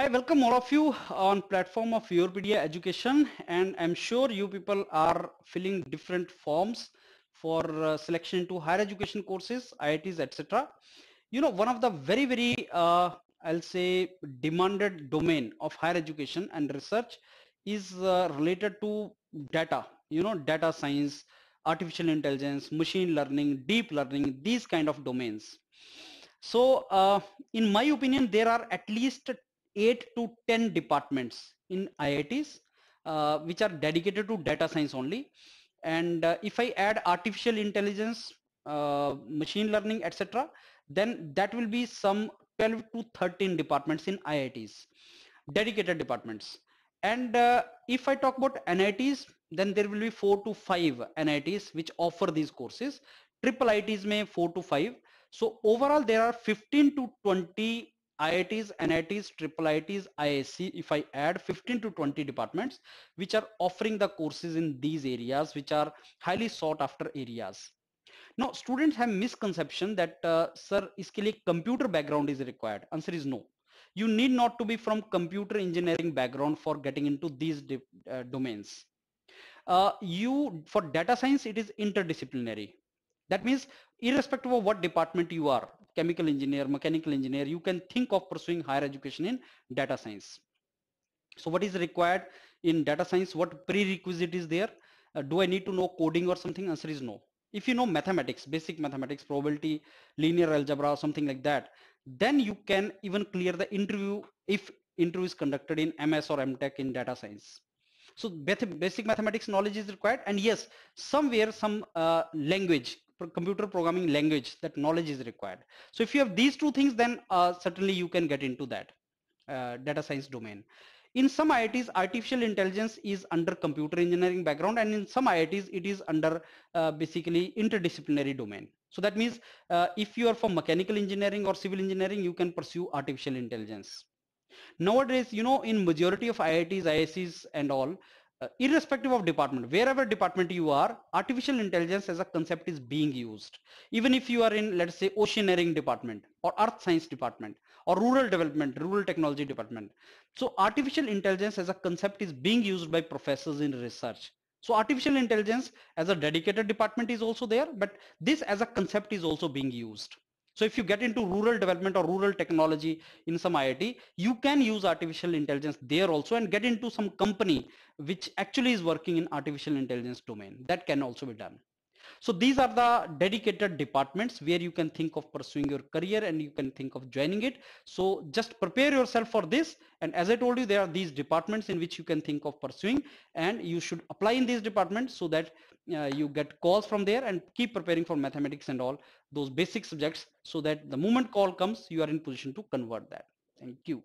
Hi, welcome all of you on platform of Europedia Education and I'm sure you people are filling different forms for uh, selection to higher education courses, IITs, etc. You know, one of the very, very, uh, I'll say, demanded domain of higher education and research is uh, related to data, you know, data science, artificial intelligence, machine learning, deep learning, these kind of domains. So uh, in my opinion, there are at least 8 to 10 departments in IITs uh, which are dedicated to data science only and uh, if I add artificial intelligence uh, machine learning etc then that will be some 12 to 13 departments in IITs dedicated departments and uh, if I talk about NITs then there will be 4 to 5 NITs which offer these courses triple IITs may 4 to 5 so overall there are 15 to 20 IITs, NITs, IITs, IAC. if I add 15 to 20 departments which are offering the courses in these areas which are highly sought after areas. Now students have misconception that uh, sir इसके लिए computer background is required. Answer is no. You need not to be from computer engineering background for getting into these uh, domains. Uh, you for data science it is interdisciplinary. That means irrespective of what department you are, chemical engineer, mechanical engineer, you can think of pursuing higher education in data science. So what is required in data science? What prerequisite is there? Uh, do I need to know coding or something? Answer is no. If you know mathematics, basic mathematics, probability, linear algebra, something like that, then you can even clear the interview if interview is conducted in MS or MTech in data science. So basic mathematics knowledge is required and yes, somewhere some uh, language computer programming language that knowledge is required so if you have these two things then uh, certainly you can get into that uh, data science domain in some IITs artificial intelligence is under computer engineering background and in some IITs it is under uh, basically interdisciplinary domain so that means uh, if you are from mechanical engineering or civil engineering you can pursue artificial intelligence nowadays you know in majority of IITs IICs and all uh, irrespective of department wherever department you are artificial intelligence as a concept is being used even if you are in let's say oceaneering department or earth science department or rural development rural technology department so artificial intelligence as a concept is being used by professors in research so artificial intelligence as a dedicated department is also there but this as a concept is also being used so if you get into rural development or rural technology in some IIT, you can use artificial intelligence there also and get into some company which actually is working in artificial intelligence domain. That can also be done. So these are the dedicated departments where you can think of pursuing your career and you can think of joining it. So just prepare yourself for this. And as I told you, there are these departments in which you can think of pursuing and you should apply in these departments so that uh, you get calls from there and keep preparing for mathematics and all those basic subjects so that the moment call comes, you are in position to convert that. Thank you.